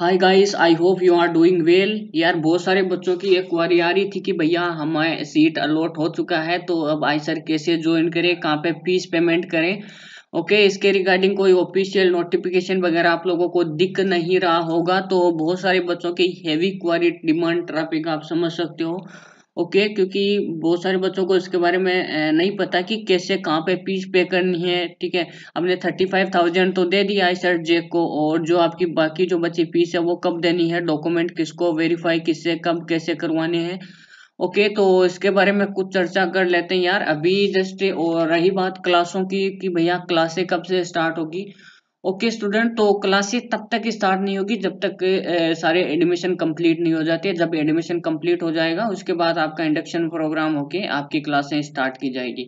hi guys I hope you are doing well यार बहुत सारे बच्चों की एक क्वारी आ रही थी कि भैया हमें सीट अलॉट हो चुका है तो अब आई सर कैसे ज्वाइन करें कहाँ पे फीस पेमेंट करें ओके okay, इसके रिगार्डिंग कोई ऑफिशियल नोटिफिकेशन वगैरह आप लोगों को दिख नहीं रहा होगा तो बहुत सारे बच्चों की हैवी क्वारी डिमांड ट्रैफिक आप समझ सकते हो ओके क्योंकि बहुत सारे बच्चों को इसके बारे में नहीं पता कि कैसे कहाँ पे फीस पे करनी है ठीक है हमने थर्टी फाइव थाउजेंड तो दे दिया है सर जेक को और जो आपकी बाकी जो बची फीस है वो कब देनी है डॉक्यूमेंट किसको वेरीफाई किससे कब कैसे करवाने हैं ओके okay, तो इसके बारे में कुछ चर्चा कर लेते हैं यार अभी जस्ट और रही बात क्लासों की कि भैया क्लासें कब से स्टार्ट होगी ओके स्टूडेंट तो क्लासेस तब तक स्टार्ट नहीं होगी जब तक ए, सारे एडमिशन कंप्लीट नहीं हो जाते जब एडमिशन कंप्लीट हो जाएगा उसके बाद आपका इंडक्शन प्रोग्राम होके आपकी क्लासें स्टार्ट की जाएगी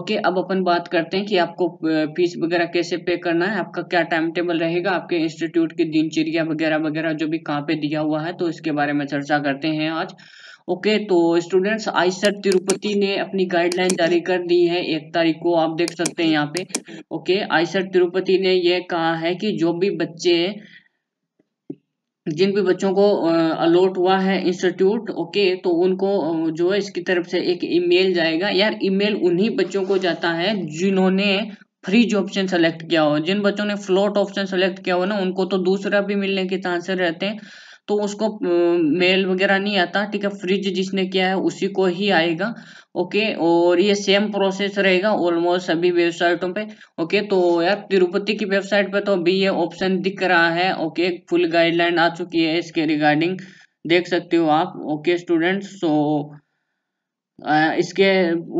ओके अब अपन बात करते हैं कि आपको फीस वगैरह कैसे पे करना है आपका क्या टाइम टेबल रहेगा आपके इंस्टीट्यूट की दिनचर्या वगैरह वगैरह जो भी कहाँ पे दिया हुआ है तो इसके बारे में चर्चा करते हैं आज ओके तो स्टूडेंट्स आयसर तिरुपति ने अपनी गाइडलाइन जारी कर दी है एक तारीख को आप देख सकते हैं यहाँ पे ओके आयसर तिरुपति ने यह कहा है कि जो भी बच्चे जिन भी बच्चों को अलॉट हुआ है इंस्टीट्यूट ओके तो उनको जो है इसकी तरफ से एक ईमेल जाएगा यार ईमेल उन्हीं बच्चों को जाता है जिन्होंने फ्रीज ऑप्शन सेलेक्ट किया हो जिन बच्चों ने फ्लोट ऑप्शन सेलेक्ट किया हो ना उनको तो दूसरा भी मिलने के चांसेस रहते हैं तो उसको मेल वगैरह नहीं आता ठीक है फ्रिज जिसने किया है उसी को ही आएगा ओके और ये सेम प्रोसेस रहेगा ऑलमोस्ट सभी वेबसाइटों पे ओके तो यार तिरुपति की वेबसाइट पे तो अभी ये ऑप्शन दिख रहा है ओके फुल गाइडलाइन आ चुकी है इसके रिगार्डिंग देख सकते हो आप ओके स्टूडेंट्स सो इसके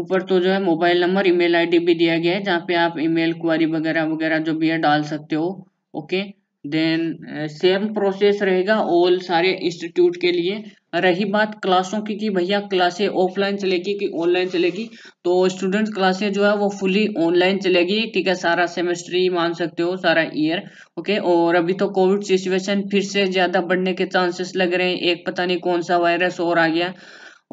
ऊपर तो जो है मोबाइल नंबर ईमेल आईडी भी दिया गया है जहाँ पे आप ईमेल क्वारी वगैरह वगैरह जो भी है डाल सकते हो ओके देन सेम प्रोसेस रहेगा ऑल सारे इंस्टीट्यूट के लिए रही बात क्लासों की कि भैया क्लासें ऑफलाइन चलेगी कि ऑनलाइन चलेगी तो स्टूडेंट क्लासें जो है वो फुली ऑनलाइन चलेगी ठीक है सारा सेमेस्टर ही मान सकते हो सारा ईयर ओके और अभी तो कोविड सिचुएशन फिर से ज़्यादा बढ़ने के चांसेस लग रहे हैं एक पता नहीं कौन सा वायरस और आ गया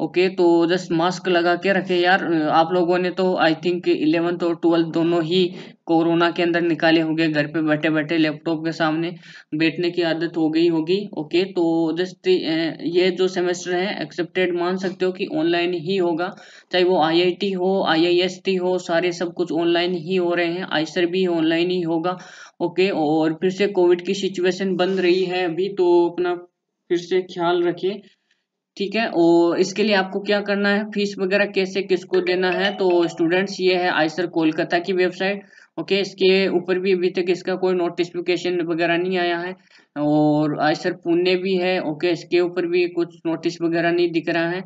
ओके तो जस्ट मास्क लगा के रखे यार आप लोगों ने तो आई थिंक इलेवंथ और ट्वेल्थ दोनों ही कोरोना के अंदर निकाले होंगे घर पे बैठे बैठे लैपटॉप के सामने बैठने की आदत हो गई होगी ओके तो जस्ट ये जो सेमेस्टर है एक्सेप्टेड मान सकते हो कि ऑनलाइन ही होगा चाहे वो आईआईटी हो आईआईएसटी हो सारे सब कुछ ऑनलाइन ही हो रहे हैं आईसर भी ऑनलाइन ही होगा ओके और फिर से कोविड की सिचुएशन बन रही है अभी तो अपना फिर से ख्याल रखिए ठीक है और इसके लिए आपको क्या करना है फीस वगैरह कैसे किसको देना है तो स्टूडेंट्स ये है आयसर कोलकाता की वेबसाइट ओके इसके ऊपर भी अभी तक इसका कोई नोटिफिकेशन वगैरह नहीं आया है और आयसर पुणे भी है ओके इसके ऊपर भी कुछ नोटिस वगैरह नहीं दिख रहा है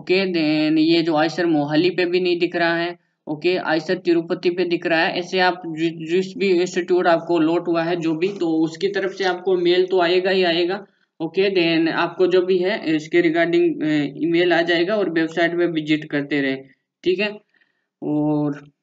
ओके देन ये जो आयसर मोहाली पे भी नहीं दिख रहा है ओके आयसर तिरुपति पे दिख रहा है ऐसे आप जिस भी इंस्टीट्यूट आपको लोट हुआ है जो भी तो उसकी तरफ से आपको मेल तो आएगा ही आएगा ओके देन आपको जो भी है इसके रिगार्डिंग ईमेल uh, आ जाएगा और वेबसाइट पे विजिट करते रहे ठीक है और